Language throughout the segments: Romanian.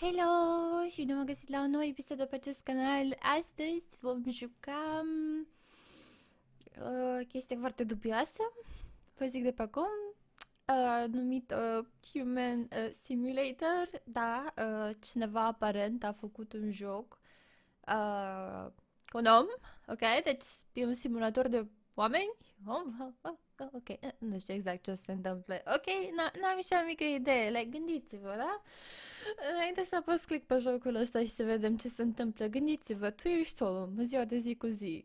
Hello și bine am găsit la un nou episod pe acest canal. Astăzi vom juca o mm, uh, chestie foarte dubioasă, vă zic de pe acum, uh, numit uh, Human Simulator. Da, cineva aparent a făcut un joc cu un om, ok? Deci e un simulator de oameni, om, că, ok, eh, nu știu exact ce o să se întâmple. Ok, n-am nici am mică idee, like, gândiți-vă, da? Înainte să apăs click pe jocul ăsta și să vedem ce se întâmplă, gândiți-vă, tu ești om, ziua de zi cu zi.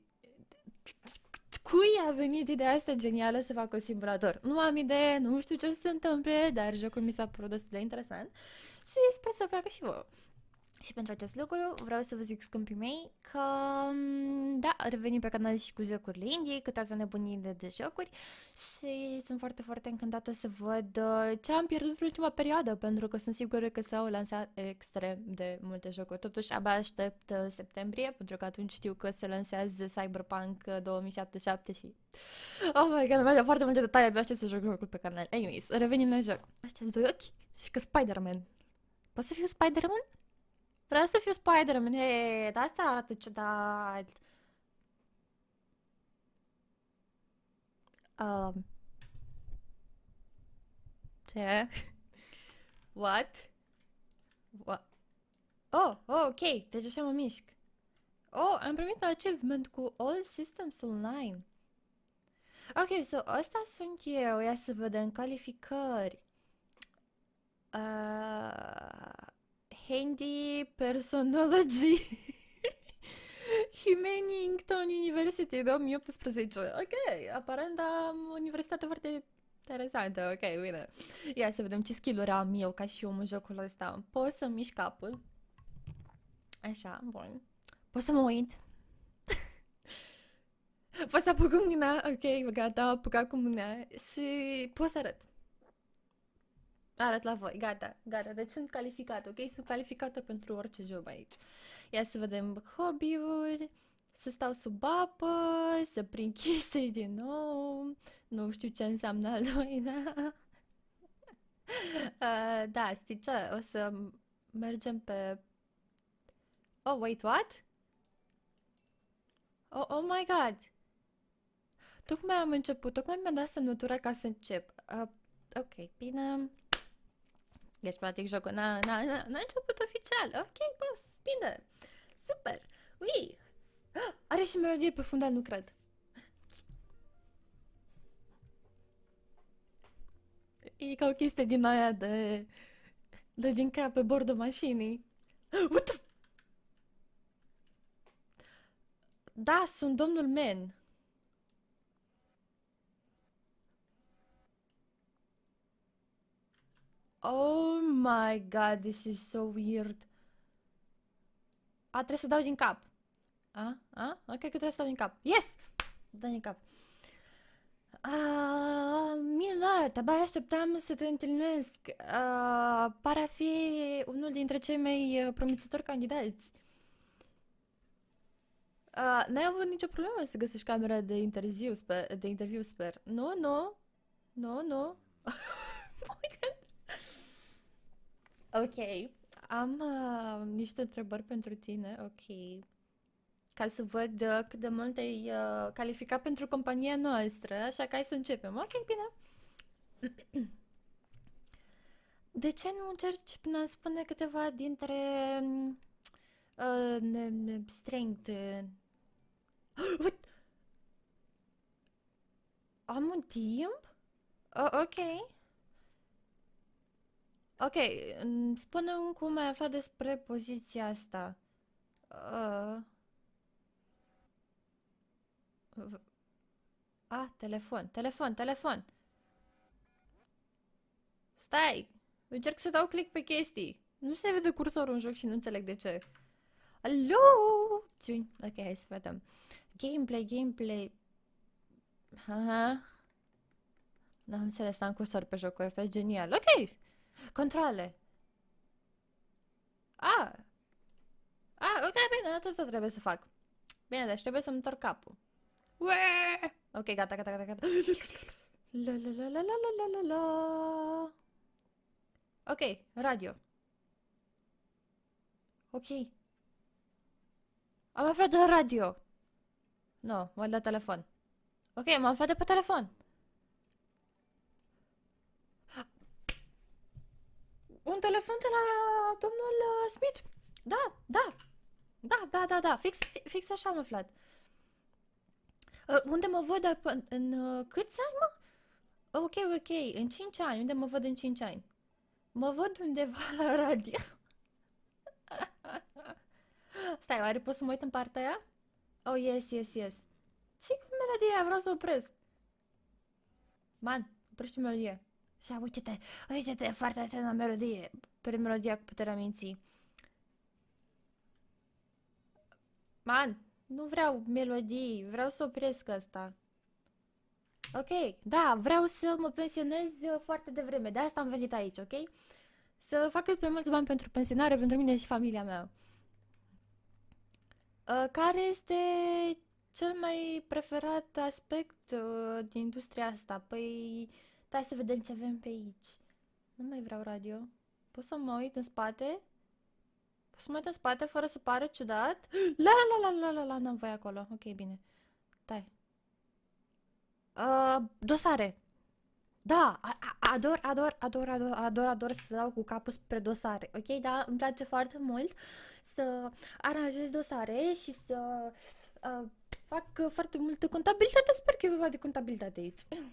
Cui a venit ideea asta genială să facă un simulator? Nu am idee, nu știu ce o să se întâmple, dar jocul mi s-a părut destul de interesant și sper să o placă și vouă. Și pentru acest lucru vreau să vă zic, scumpii mei, că mm, da, revenim pe canal și cu jocurile indie, cu toate nebunile de jocuri și sunt foarte, foarte încântată să văd uh, ce am pierdut în ultima perioadă, pentru că sunt sigură că s-au lansat extrem de multe jocuri. Totuși, abia aștept uh, septembrie, pentru că atunci știu că se lansează Cyberpunk 2077 uh, și... Oh my god, mai foarte multe detalii, abia aștept să joc jocul pe canal. Anyways, revenim la joc. Aștept doi ochi și că Spider-Man. Poți să fiu Spider-Man? Vreau să fiu Spider-Man, hei, de asta arată ciudat. Um. Ce? What? What? Oh, oh, ok, deci așa mă mișc. Oh, am primit un achievement cu All Systems Online. Ok, so ăsta sunt eu, ia să vedem, calificări. Uh... Handy Personology Humanington University 2018. Ok, aparent am o universitate foarte interesantă. Ok, bine. Ia să vedem ce skill am eu ca și om în jocul ăsta. Pot să mișc capul. Așa, bun. Pot să mă uit. pot să apuc cu mâna. Ok, gata, am apucat cu mâna. Și pot să arăt arăt la voi, gata, gata, deci sunt calificată, ok? Sunt calificată pentru orice job aici. Ia să vedem hobby-uri, să stau sub apă, să prind chestii din nou, nu știu ce înseamnă al doilea. Uh, da, știi ce? O să mergem pe... Oh, wait, what? Oh, oh my god! Tocmai am început, tocmai mi a dat semnătura ca să încep. Uh, ok, bine... Deci, practic, jocul n-a, n-a, n-a început oficial. Ok, boss, bine. Super. Ui! Ah, are și melodie pe fundal, nu cred. E ca o chestie din aia de... De din cap pe bordul mașinii. Ah, what the... Da, sunt domnul Men. Oh my god, this is so weird. A, trebuie să dau din cap. A? A? A cred că trebuie să dau din cap. Yes! Dă din cap. Uh, te abia așteptam să te întâlnesc. Uh, pare a fi unul dintre cei mai uh, promițători candidați. Uh, n-ai avut nicio problemă să găsești camera de interviu, sper. De interviu, sper. Nu, nu. Nu, nu. Ok, am uh, niște întrebări pentru tine, ok. Ca să văd uh, cât de mult ai uh, calificat pentru compania noastră, așa că hai să începem. Ok, bine. De ce nu încerci până a spune câteva dintre um, uh, strength? Uh? What? Am un timp? Uh, ok. Ok, spune-mi cum ai aflat despre poziția asta. Uh... Ah, telefon, telefon, telefon! Stai! Încerc să dau click pe chestii. Nu se vede cursorul în joc și nu înțeleg de ce. Alo! Ok, hai să vedem. Gameplay, gameplay. Aha. N-am înțeles, am cursor pe jocul ăsta, e genial. Ok! Controle. A! A, ok, bine, atât trebuie să fac. Bine, deci trebuie să-mi întorc capul. Uee! Ok, gata, gata, gata, gata. La la la la la la la la Ok, radio. Ok. Am aflat de la radio. Nu, no, mă la telefon. Ok, m-am aflat de pe telefon. un telefon de la domnul uh, Smith. Da, da, da, da, da, da, fix, fix așa am aflat. Uh, unde mă văd în, în uh, câți ani, mă? Ok, ok, în 5 ani. Unde mă văd în 5 ani? Mă văd undeva la radio. Stai, oare pot să mă uit în partea aia? Oh, yes, yes, yes. ce cu melodia aia? Vreau să opresc. Man, oprește melodia. Și uite-te, uite-te, foarte atent la melodie, pe melodia cu puterea minții. Man, nu vreau melodii, vreau să opresc asta. Ok, da, vreau să mă pensionez uh, foarte devreme, de asta am venit aici, ok? Să fac cât mai mulți bani pentru pensionare, pentru mine și familia mea. Uh, care este cel mai preferat aspect uh, din industria asta? Păi, uh, Stai să vedem ce avem pe aici. Nu mai vreau radio. Pot să mă uit în spate? Pot să mă uit în spate fără să pară ciudat? La la la la la la la, n-am voie acolo. Ok, bine. Tai. Uh, dosare. Da, ador, ador, ador, ador, ador, ador să dau cu capul spre dosare, ok? Da, îmi place foarte mult să aranjez dosare și să uh, fac foarte multă contabilitate. Sper că e vorba de contabilitate aici.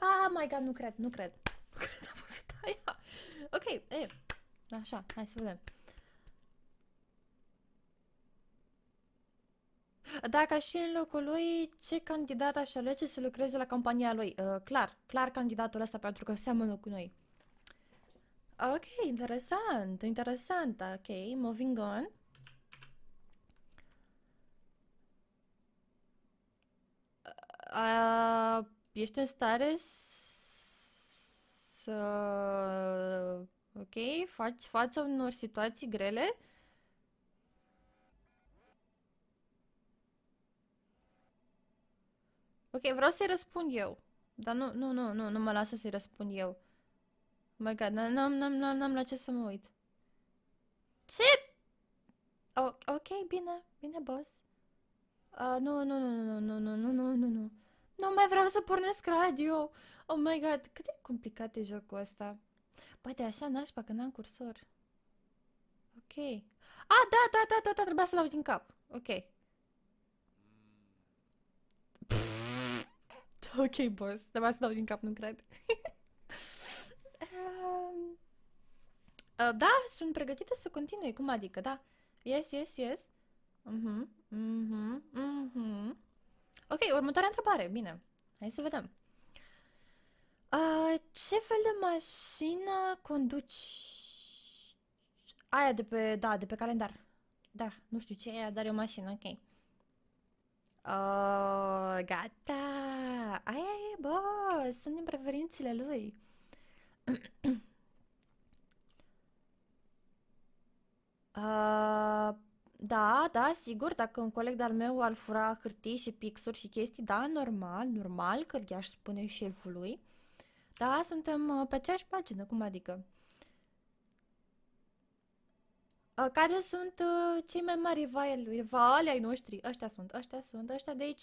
Ah, my god, nu cred, nu cred. Nu cred am văzut aia. Ok, e. Așa, hai să vedem. Dacă și în locul lui, ce candidat aș alege să lucreze la compania lui? Uh, clar, clar candidatul ăsta pentru că seamănă cu noi. Ok, interesant, interesant, ok, moving on. Uh, ești în stare să, ok, faci față unor situații grele, Ok, vreau să-i răspund eu. Dar nu, nu, nu, nu, nu mă lasă să-i răspund eu. Oh my god, n-am, n-am, n-am, n-am la ce să mă uit. Ce? ok, bine, bine, boss. Nu, nu, nu, nu, nu, nu, nu, nu, nu, nu, nu. Nu mai vreau să pornesc radio! Oh my god, cât de complicat e jocul ăsta. Poate așa nașpa că n-am cursor. Ok. Ah, da, da, da, da, da, trebuia să dau din cap. Ok. Ok, boss, trebuia să dau din cap, nu cred. Ehm, uh, da, sunt pregătită să continui, cum adică, da. Yes, yes, yes. Mhm, mhm, mhm. mhm. Ok, următoarea întrebare. Bine. Hai să vedem. Uh, ce fel de mașină conduci? Aia de pe, da, de pe calendar. Da, nu știu ce e, dar e o mașină, ok. Uh, gata! Aia e, bă, sunt din preferințele lui. uh, Da, da, sigur, dacă un coleg de-al meu ar fura hârtii și pixuri și chestii, da, normal, normal că i-aș spune șefului. Da, suntem uh, pe aceeași pagină, cum adică? Uh, care sunt uh, cei mai mari rivali, ai noștri? Ăștia sunt, ăștia sunt, ăștia de aici.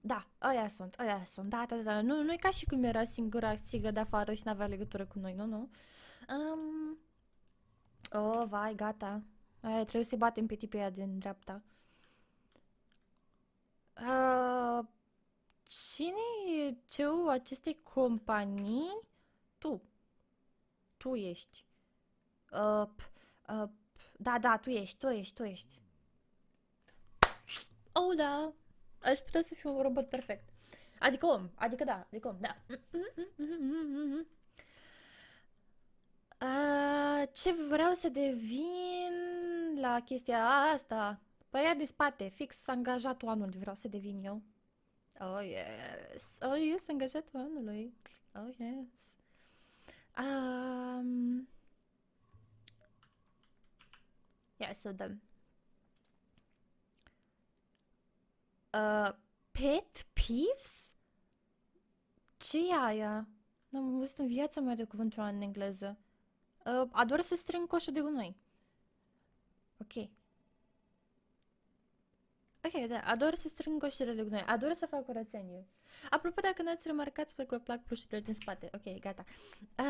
Da, ăia sunt, ăia sunt, da, da, da, da. nu, nu e ca și cum era singura siglă de afară și n-avea legătură cu noi, nu, nu. Um... Oh, vai, gata. Aia, trebuie să-i batem pe tipii din dreapta. Uh, cine e ceu acestei companii? Tu. Tu ești. Uh, uh, da, da, tu ești, tu ești, tu ești. Oh, da. Aș putea să fiu un robot perfect. Adică om, adică da, adică om, da. Uh, ce vreau să devin revenind la chestia asta, băiat de spate, fix angajatul anului vreau să devin eu. Oh, yes. Oh, yes, angajatul anului. Oh, yes. Um... Ia să dăm. Uh, pet peeves? ce e aia? N-am văzut în viața mea de cuvântul în engleză. Uh, ador să strâng coșul de gunoi. Ok. Ok, da, ador să strâng coșurile de gunoi, ador să fac curățenie. Apropo, dacă n-ați remarcat, sper că vă plac plușurile din spate. Ok, gata. Um,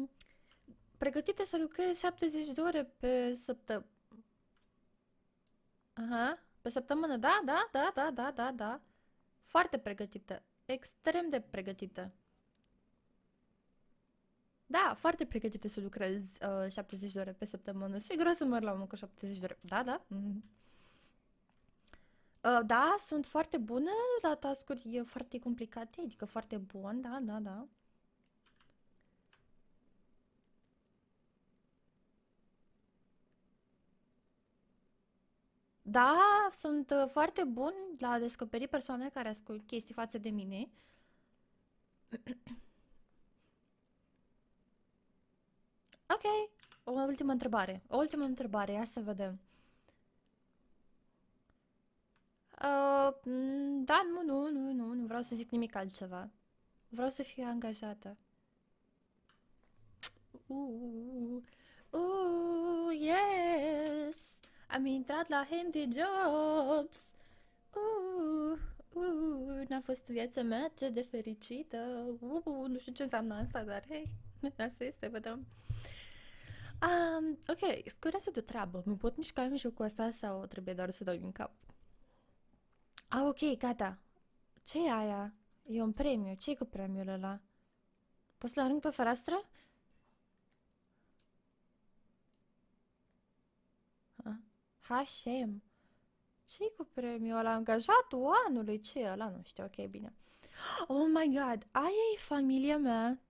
ehm, pregătită să lucrez 70 de ore pe săptămână. Aha, pe săptămână, da, da, da, da, da, da, da. Foarte pregătită, extrem de pregătită. Da, foarte pregătite să lucrez uh, 70 de ore pe săptămână. Sigur o să merg la muncă 70 de ore. Da, da. Mm-hmm. Uh, da, sunt foarte bună la tascuri foarte complicate, adică foarte bun, da, da, da. Da, sunt uh, foarte bun la a descoperi persoane care ascult chestii față de mine. Ok, o ultimă întrebare. O ultimă întrebare, ia să vedem. Uh, da, nu, nu, nu, nu, nu vreau să zic nimic altceva. Vreau să fiu angajată. Uh, uh, uh, yes! Am intrat la Handy Jobs! Uh, uh, n-a fost viața mea atât de fericită! Uh, nu știu ce înseamnă asta, dar hei, asta este, vedem. Uh, Um, ok, să de treabă. Mă pot mișca în jocul ăsta sau trebuie doar să dau din cap? A, ah, ok, gata. ce e aia? E un premiu. ce e cu premiul ăla? Poți să-l arunc pe fereastră? H&M. ce e cu premiul ăla? Angajatul anului? ce e ăla? Nu știu, ok, bine. Oh my god, aia e familia mea.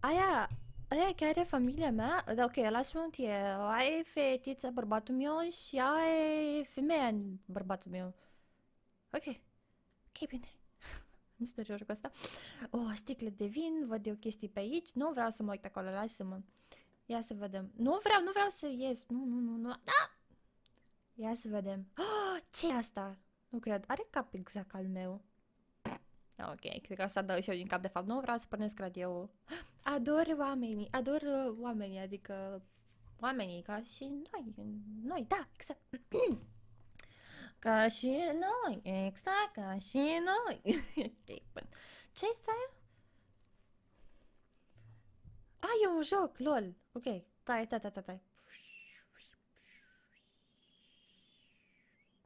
Aia ايه كاره فاميليا ما اوكي relaționat e da, ai fetița, bărbatul meu și ai femeia bărbatul meu. Ok. Ok, bine. Îmi sperior cu asta. O, oh, sticle de vin, văd eu chestii pe aici. Nu vreau să mă uit acolo, lasă-mă. Ia să vedem. Nu vreau, nu vreau să ies. Nu, nu, nu, nu. Da! Ia să vedem. Oh, ce e asta? Nu cred. Are cap exact al meu. Ok, cred că așa dau și eu din cap, de fapt. Nu vreau să pornesc radio. Ador oamenii, ador uh, oamenii, adică oamenii ca și noi, noi, da, exact. ca și noi, exact, ca și noi. ok, bun. Ce este? A, e un joc, lol. Ok, tai, tai, tai, tai,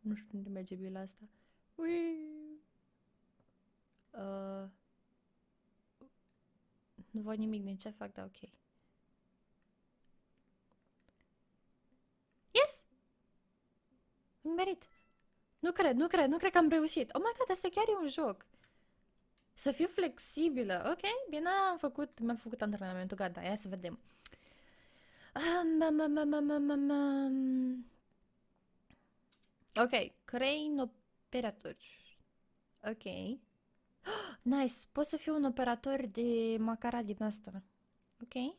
Nu știu unde merge bila asta. Uiii. Uh, nu văd nimic din ce fac, dar ok. Yes! merit! Nu cred, nu cred, nu cred că am reușit. Oh my god, asta chiar e un joc. Să fiu flexibilă. Ok, bine, am făcut, mi-am făcut antrenamentul, gata, ia să vedem. Ok, crane operator, Ok. Nice! Pot să fiu un operator de macara din asta. Ok?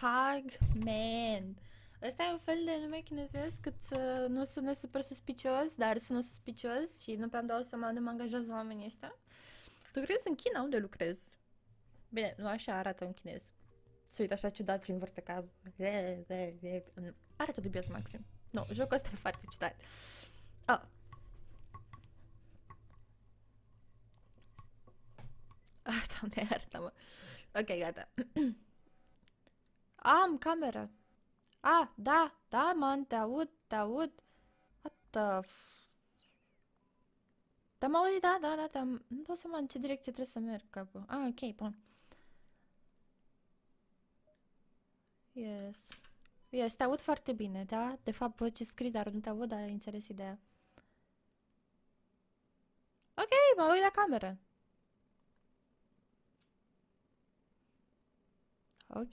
Hagman! Ăsta e un fel de nume chinezesc cât să uh, nu sună super suspicios, dar sună suspicios și nu prea îmi dau seama unde mă angajează oamenii ăștia. Lucrez în China, unde lucrez? Bine, nu așa arată un chinez. Se uită așa ciudat și învârte ca... Arată dubios maxim. Nu, no, jocul ăsta e foarte ciudat. Ah, Ah, doamne, iartă-mă. Ok, gata. Am camera. Ah, da, da, man, te aud, te aud. What the f... Te-am auzit, da, da, da, te-am... Nu pot să mă în ce direcție trebuie să merg, capul. Ah, ok, bun. Yes. Yes, te aud foarte bine, da? De fapt, văd ce scrii, dar nu te aud, dar ai înțeles ideea. Ok, mă uit la cameră. Ok,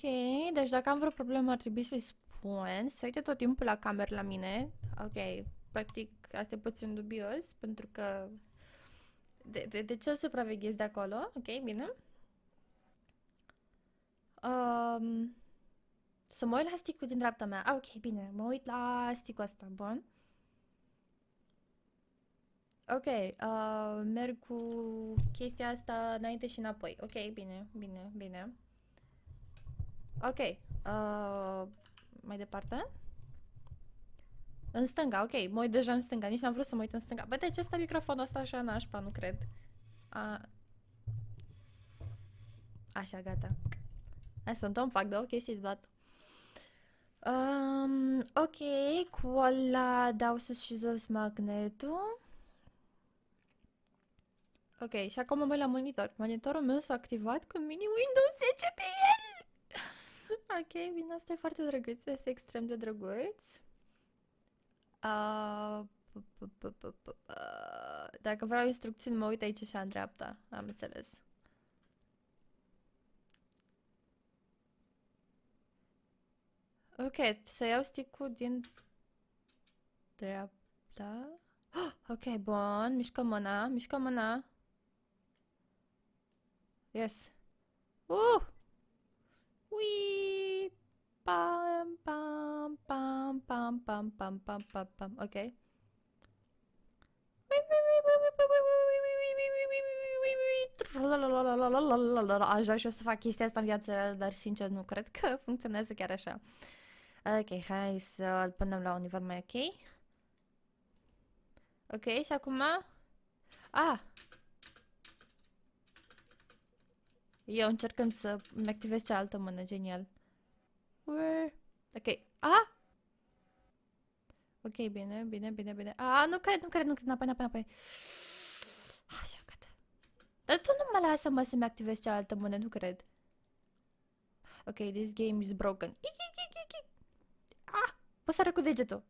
deci dacă am vreo problemă ar trebui să-i spun să uite tot timpul la cameră la mine. Ok, practic asta e puțin dubios pentru că... De, de, de ce îl supraveghezi de acolo? Ok, bine. Um, să mă uit la sticul din dreapta mea. Ah, ok, bine, mă uit la sticul ăsta, bun. Ok, uh, merg cu chestia asta înainte și înapoi. Ok, bine, bine, bine. Ok. Uh, mai departe? În stânga, ok. Mă uit deja în stânga. Nici n-am vrut să mă uit în stânga. Bă, de ce stă microfonul ăsta așa nașpa? Nu cred. A... Așa, gata. Hai să întâmpl, fac două chestii de dat. Um, ok, cu ăla dau sus și jos magnetul. Ok, și acum mă la monitor. Monitorul meu s-a activat cu mini Windows 10 pe el. Ok, bine, asta e foarte drăguț, este extrem de drăguț. dacă vreau instrucțiuni, mă uit aici și în dreapta. Am înțeles. Ok, să iau sticul din dreapta. Ah, ok, bun, mișcă mâna, mișcă mâna. Yes. Uh! Wee! Pam, pam, pam, pam, pam, pam, pam, pam, pam, ok. Aș vrea și eu să fac chestia asta în viața reală, dar sincer nu cred că funcționează chiar așa. Ok, hai să-l punem la un nivel mai ok. Ok, și acum... Ah, Eu încercând să mi activez cealaltă mână, genial. Where? Ok. Ah! Ok, bine, bine, bine, bine. Ah, nu cred, nu cred, nu cred, înapoi, înapoi, înapoi. Ah, așa, gata. Dar tu nu mă lasă, mă, să-mi activez cealaltă mână, nu cred. Ok, this game is broken. ah, pot să cu degetul.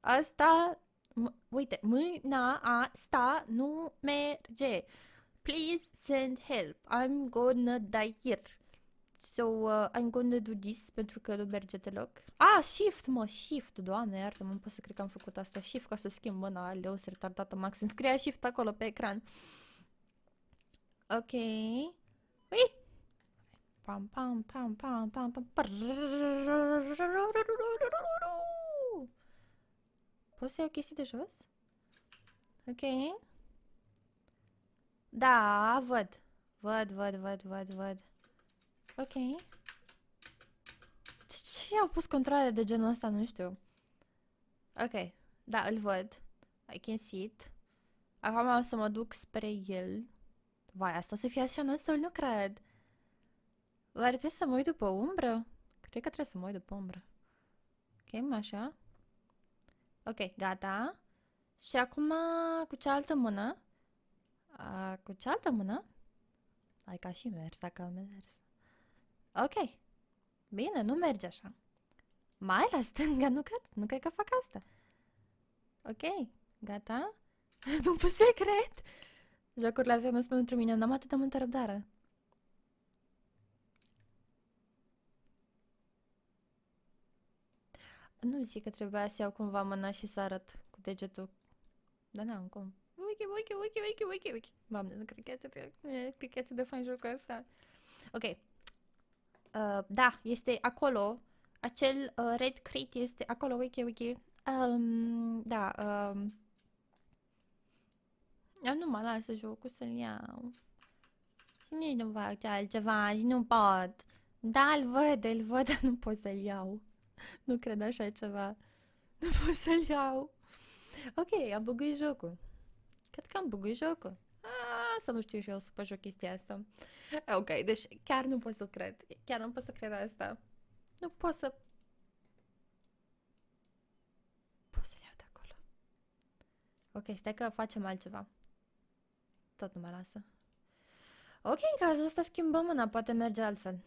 Asta... uite, mâna asta nu merge please send help. I'm gonna die here. So, uh, I'm gonna do this pentru că nu merge deloc. Ah, shift, mă, shift, doamne, iartă-mă, nu pot să cred că am făcut asta. Shift ca să schimb mâna, leu, se retardată, max. Îmi scria shift acolo pe ecran. Ok. Ui! Pam, pam, pam, pam, pam, pam, Poți să iau chestii de jos? Ok. Da, văd. Văd, văd, văd, văd, văd. Ok. De ce i-au pus controle de genul ăsta? Nu știu. Ok. Da, îl văd. I can see it. Acum o să mă duc spre el. Vai, asta o să fie așa nasol, nu cred. Oare trebuie să mă uit după umbră? Cred că trebuie să mă uit după umbră. Ok, așa. Ok, gata. Și acum cu cealaltă mână a, cu cealaltă mână? Ai ca și mers, dacă am mers. Ok. Bine, nu merge așa. Mai la stânga, nu cred, nu cred că fac asta. Ok, gata? După secret! Jocurile astea nu spun pentru mine, n-am atât de multă răbdare. Nu zic că trebuia să iau cumva mâna și să arăt cu degetul. Dar n-am cum ok, ok, ok, ok, ok, ok. Doamne, nu cred că e cred că atât de fain jocul ăsta. Ok. Uh, da, este acolo. Acel uh, red crate este acolo, ok, ok. Um, da, um, eu nu mă lasă jocul să-l iau. Și nici nu fac altceva și nu pot. Da, îl văd, îl văd, dar nu pot să-l iau. Nu cred așa ceva. Nu pot să-l iau. Ok, am băgâit jocul. Cred că am băgat jocul. A, să nu știu și eu să joc chestia asta. Ok, deci chiar nu pot să cred. Chiar nu pot să cred asta. Nu pot să... Pot să iau de acolo. Ok, stai că facem altceva. Tot nu mă lasă. Ok, în cazul ăsta schimbăm mâna, poate merge altfel.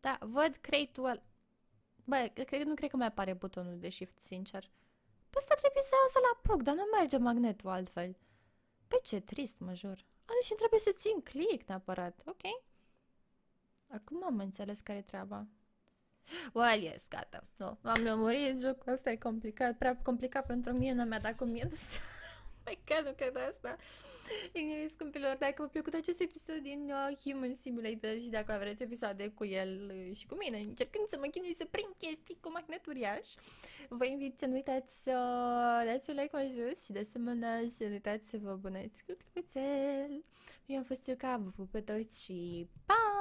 Da, văd crate-ul Bă, cred, nu cred că mai apare butonul de shift, sincer. Pe asta trebuie să iau să-l apuc, dar nu merge magnetul altfel. Pe ce trist, mă jur. A, și trebuie să țin click neapărat, ok? Acum am înțeles care e treaba. Well, yes, gata. Nu, no, am lămurit, jocul ăsta e complicat, prea complicat pentru mine, nu mi-a dat cum minus. Mecanu păi că cred asta. Bine, scumpilor, dacă v-a plăcut acest episod din uh, Human Simulator și dacă vreți episoade cu el uh, și cu mine, încercând să mă chinui să prind chestii cu magnet uriaș, vă invit să nu uitați să dați un like mai jos și de asemenea să nu uitați să vă abonați cu cloțel. Eu am fost ca vă pup pe toți și pa!